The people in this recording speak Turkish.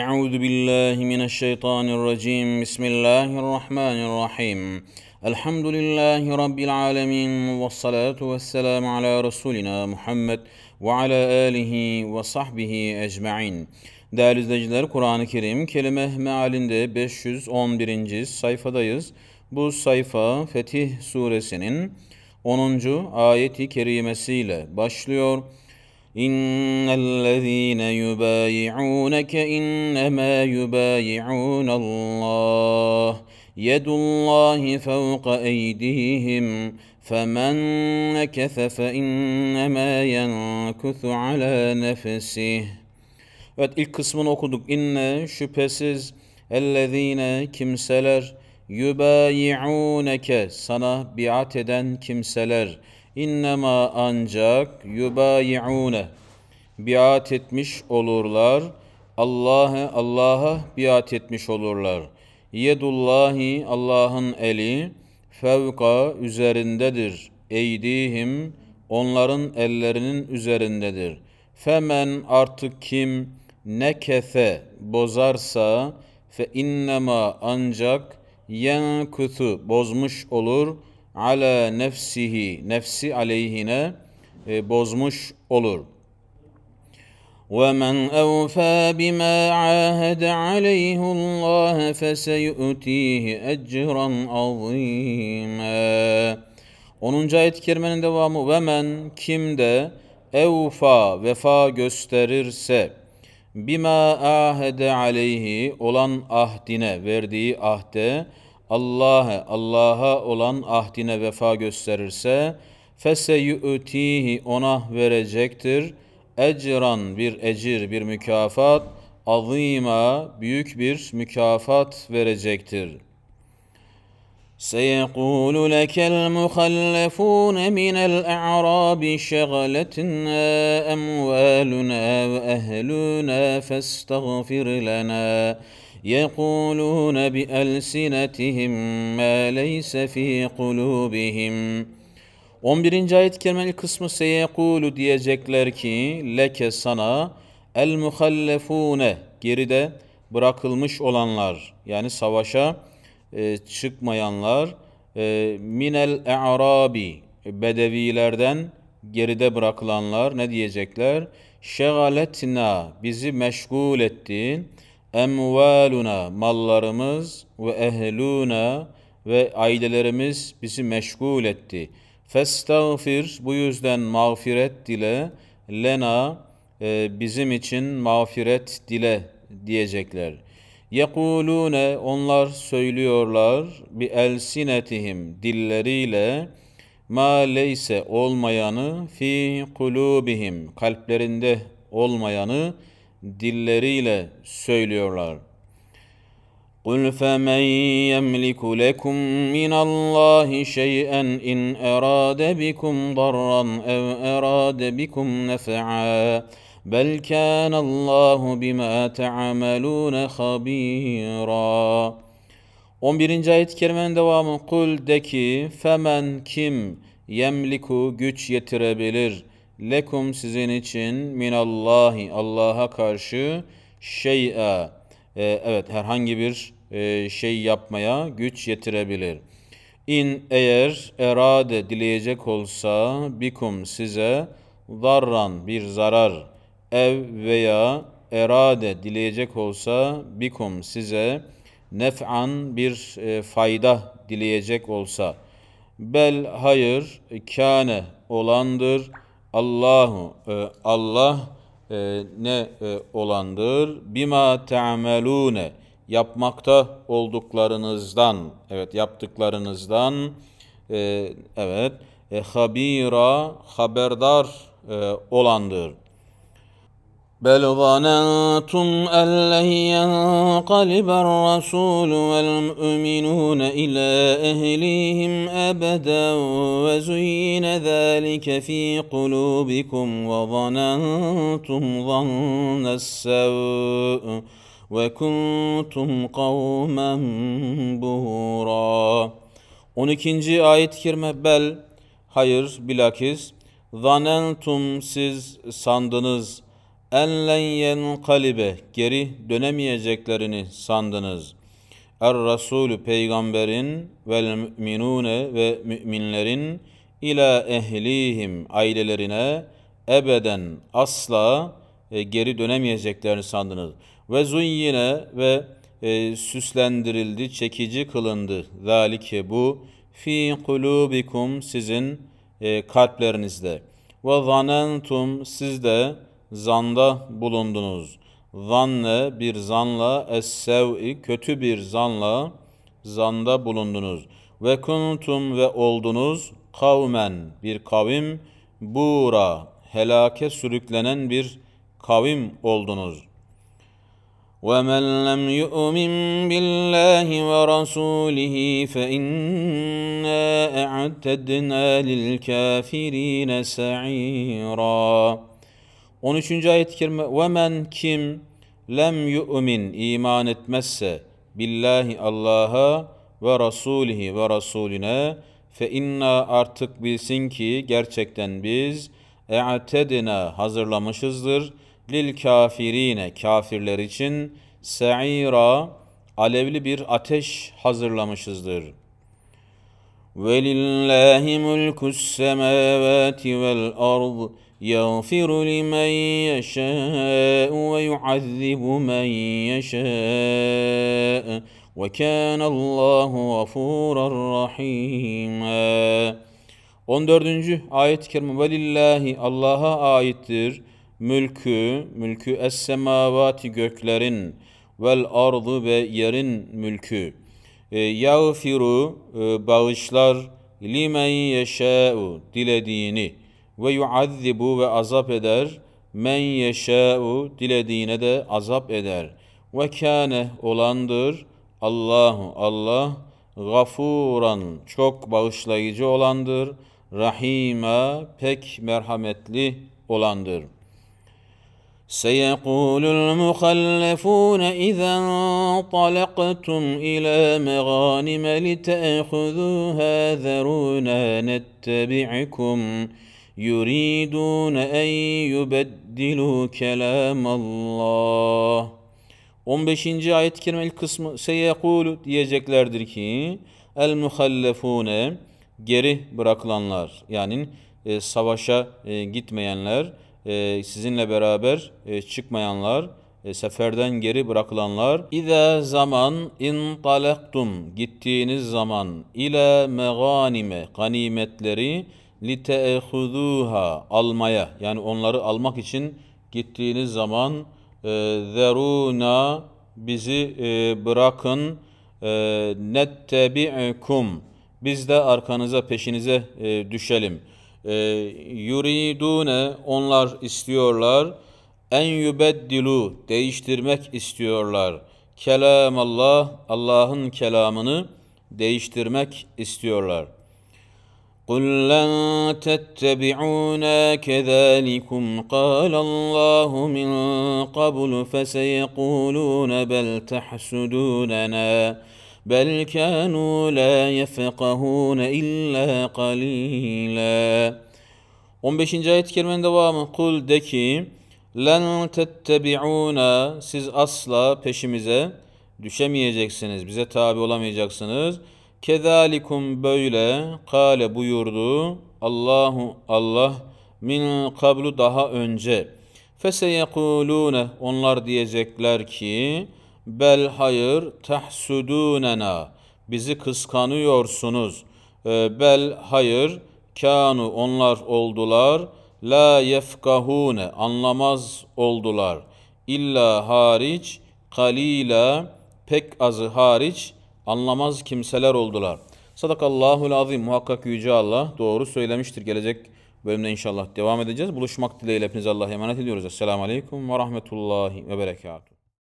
أعوذ بالله من الشيطان الرجيم بسم الله الرحمن الرحيم الحمد لله رب العالمين والصلاة والسلام على رسولنا Muhammed ve ala alihi ve sahbihi ecma'in. Değerli izleyiciler, Kur'an-ı Kerim kelime mealinde 511. sayfadayız. Bu sayfa Fetih suresinin 10. ayeti kerimesiyle başlıyor. إن الذين يبايعونك إنما يبايعون الله يد الله فوق أيديهم فمن نكث فإنما ينكث على نفسه Evet ilk kısmını okuduk. İnne şüphesiz ellezine kimseler yubayi'uneke sana biat eden kimseler İnnemâ ancak yubayi'ûne biat etmiş olurlar. Allah'a Allah'a biat etmiş olurlar. Yedullahi Allah'ın eli fevka üzerindedir. Eydihim onların ellerinin üzerindedir. Femen artık kim nekefe bozarsa fe innema ancak kutu bozmuş olur.'' ala nefsihi nefsi aleyhine e, bozmuş olur. وَمَنْ evfa bima عَاهَدَ alayhi Allah, فَسَيُؤْتِيهِ اَجْرًا عَظِيمًا 10. ayet-i kerimenin devamı ve men kim evfa vefa gösterirse bima ahede alayhi olan ahdine verdiği ahde Allah'a, Allah'a olan ahdine vefa gösterirse feseyü'tihi ona verecektir. Ecran bir ecir, bir mükafat, azima büyük bir mükafat verecektir.'' سيقول لك المخلفون من الأعراب شغلتنا أموالنا وأهلنا فاستغفر لنا يقولون بألسنتهم ما ليس في قلوبهم 11. ayet-i kerimenin kısmı seyekulu diyecekler ki leke sana el muhallefune geride bırakılmış olanlar yani savaşa e, çıkmayanlar e, minel e'rabi bedevilerden geride bırakılanlar ne diyecekler? Şegaletna bizi meşgul ettin. Emvaluna mallarımız ve ehluna ve ailelerimiz bizi meşgul etti. Festağfir bu yüzden mağfiret dile lena e, bizim için mağfiret dile diyecekler. Yekulune onlar söylüyorlar bi elsinetihim dilleriyle ma leyse olmayanı fi kulubihim kalplerinde olmayanı dilleriyle söylüyorlar. قُلْ فَمَنْ يَمْلِكُ لَكُمْ مِنَ اللّٰهِ شَيْئًا اِنْ اَرَادَ بِكُمْ ضَرًّا اَوْ اَرَادَ بِكُمْ نَفَعًا بَلْ كَانَ اللّٰهُ بِمَا تَعَمَلُونَ خَب۪يرًا 11. ayet-i kerimenin devamı Kul de ki femen kim yemliku güç yetirebilir lekum sizin için minallahi Allah'a karşı şeya e, evet herhangi bir e, şey yapmaya güç yetirebilir. İn eğer erade dileyecek olsa bikum size zarran bir zarar ev veya erade dileyecek olsa bikum size nef'an bir e, fayda dileyecek olsa bel hayır kâne olandır Allahu e, Allah e, ne e, olandır? Bima te'amelune yapmakta olduklarınızdan evet yaptıklarınızdan e, evet e, habira haberdar e, olandır. بل ظننتم أن لن ينقلب الرسول والمؤمنون إلى أهليهم أبدا وزين ذلك في قلوبكم وظننتم ظن السوء وكنتم قوما بورا 12. ayet-i kerime bel hayır bilakis zanentum siz sandınız enlen yenkalibe geri dönemeyeceklerini sandınız. Er Resulü peygamberin ve müminune ve müminlerin ila ehlihim ailelerine ebeden asla e, geri dönemeyeceklerini sandınız. Ve zuyyine ve e, süslendirildi, çekici kılındı. Zalike bu fi kulubikum sizin e, kalplerinizde. Ve zanentum siz de zanda bulundunuz. Zanne bir zanla, es kötü bir zanla zanda bulundunuz. Ve kuntum ve oldunuz kavmen bir kavim bura helake sürüklenen bir kavim oldunuz.'' Ve وَمَنْ لَمْ يُؤْمِنْ بِاللّٰهِ وَرَسُولِهِ فَإِنَّا اَعْتَدْنَا لِلْكَافِرِينَ سَعِيرًا 13. ayet-i kerime ve men kim lem yu'min iman etmezse billahi Allah'a ve rasulihi ve rasulüne fe inna artık bilsin ki gerçekten biz e'tedina hazırlamışızdır lil kafirine kafirler için se'ira alevli bir ateş hazırlamışızdır.'' ولله ملك السماوات والأرض يغفر لمن يشاء ويعذب من يشاء وكان الله غفورا رحيما 14. ayet-i kerime velillahi Allah'a aittir mülkü mülkü es semavati göklerin vel ardı ve yerin mülkü ee, yağfiru e, bağışlar limen yeşâ'u dilediğini ve yuazzibu ve azap eder men yeşâ'u dilediğine de azap eder ve kâne olandır Allahu Allah gafuran çok bağışlayıcı olandır rahime pek merhametli olandır.'' سيقول المخلفون إذا انطلقتم إلى مغانم لتأخذوها ذرونا نتبعكم يريدون أن يبدلوا كلام الله 15. ayet-i kerime ilk kısmı seyekulu diyeceklerdir ki el muhallefune geri bırakılanlar yani e, savaşa e, gitmeyenler e, sizinle beraber e, çıkmayanlar, e, seferden geri bırakılanlar İza zaman in talaktum gittiğiniz zaman ile meganime ganimetleri liteehuzuha almaya yani onları almak için gittiğiniz zaman e, bizi e, bırakın e, nettebi'kum biz de arkanıza peşinize e, düşelim.'' e, yuridune onlar istiyorlar en yübeddilu değiştirmek istiyorlar. Kelam Allah Allah'ın kelamını değiştirmek istiyorlar. قُلْ لَنْ تَتَّبِعُونَا كَذَٰلِكُمْ قَالَ اللّٰهُ مِنْ قَبْلُ فَسَيَقُولُونَ بَلْ تَحْسُدُونَنَا بل كانوا la يفقهون إلا قليلا 15. ayet-i kerimenin devamı kul de ki len tettebiuna siz asla peşimize düşemeyeceksiniz bize tabi olamayacaksınız kezalikum böyle kale buyurdu Allahu Allah min kablu daha önce feseyekulune onlar diyecekler ki Bel hayır tehsudunena. Bizi kıskanıyorsunuz. Ee, bel hayır kanu onlar oldular. La yefkahune anlamaz oldular. İlla hariç kalila pek azı hariç anlamaz kimseler oldular. Sadakallahul azim muhakkak yüce Allah doğru söylemiştir. Gelecek bölümde inşallah devam edeceğiz. Buluşmak dileğiyle hepinize Allah'a emanet ediyoruz. Esselamu Aleyküm ve Rahmetullahi ve Berekatuhu.